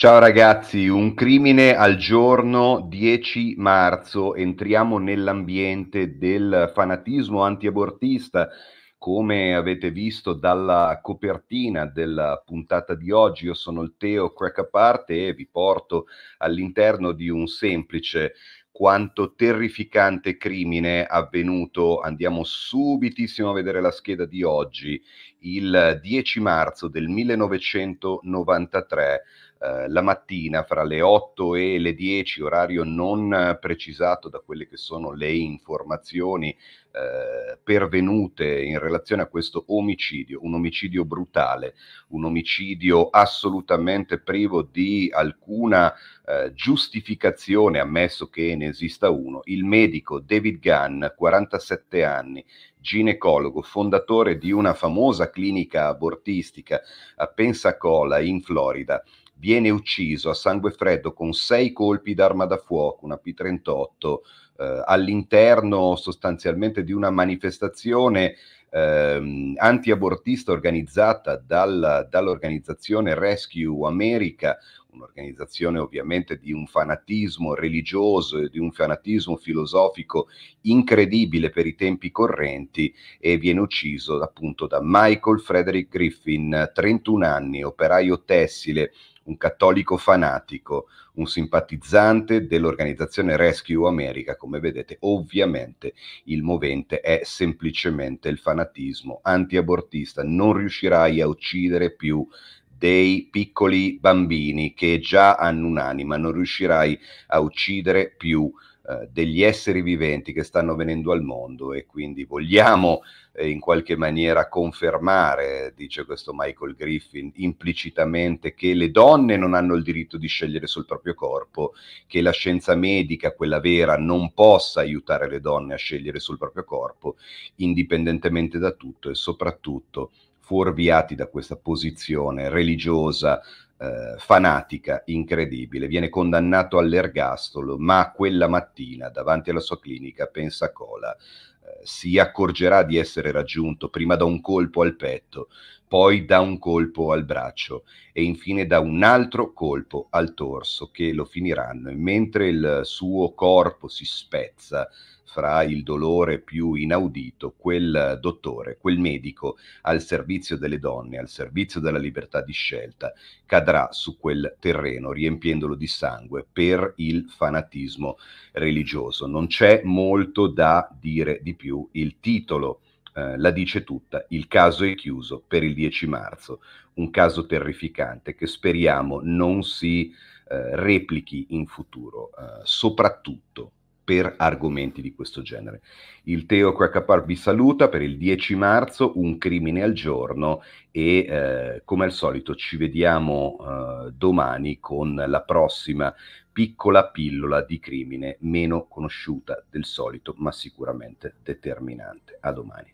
Ciao ragazzi, un crimine al giorno 10 marzo, entriamo nell'ambiente del fanatismo antiabortista. Come avete visto dalla copertina della puntata di oggi, io sono il Teo Crack e vi porto all'interno di un semplice quanto terrificante crimine avvenuto. Andiamo subitissimo a vedere la scheda di oggi, il 10 marzo del 1993 eh, la mattina fra le 8 e le 10, orario non precisato da quelle che sono le informazioni eh, pervenute in relazione a questo omicidio, un omicidio brutale, un omicidio assolutamente privo di alcuna eh, giustificazione, ammesso che ne esista uno. Il medico David Gunn, 47 anni, ginecologo, fondatore di una famosa clinica abortistica a Pensacola in Florida, viene ucciso a sangue freddo con sei colpi d'arma da fuoco, una P38, eh, all'interno sostanzialmente di una manifestazione ehm, antiabortista organizzata dal, dall'organizzazione Rescue America, un'organizzazione ovviamente di un fanatismo religioso e di un fanatismo filosofico incredibile per i tempi correnti e viene ucciso appunto da Michael Frederick Griffin, 31 anni, operaio tessile un cattolico fanatico, un simpatizzante dell'organizzazione Rescue America. Come vedete, ovviamente il movente è semplicemente il fanatismo antiabortista. Non riuscirai a uccidere più dei piccoli bambini che già hanno un'anima, non riuscirai a uccidere più eh, degli esseri viventi che stanno venendo al mondo e quindi vogliamo eh, in qualche maniera confermare, dice questo Michael Griffin, implicitamente che le donne non hanno il diritto di scegliere sul proprio corpo, che la scienza medica, quella vera, non possa aiutare le donne a scegliere sul proprio corpo, indipendentemente da tutto e soprattutto fuorviati da questa posizione religiosa eh, fanatica incredibile, viene condannato all'ergastolo, ma quella mattina davanti alla sua clinica a Pensacola eh, si accorgerà di essere raggiunto prima da un colpo al petto, poi da un colpo al braccio e infine da un altro colpo al torso che lo finiranno e mentre il suo corpo si spezza fra il dolore più inaudito, quel dottore, quel medico al servizio delle donne, al servizio della libertà di scelta, cadrà cadrà su quel terreno riempiendolo di sangue per il fanatismo religioso. Non c'è molto da dire di più, il titolo eh, la dice tutta, il caso è chiuso per il 10 marzo, un caso terrificante che speriamo non si eh, replichi in futuro, eh, soprattutto per argomenti di questo genere. Il Teo Crackapar vi saluta per il 10 marzo, un crimine al giorno e eh, come al solito ci vediamo eh, domani con la prossima piccola pillola di crimine meno conosciuta del solito ma sicuramente determinante. A domani.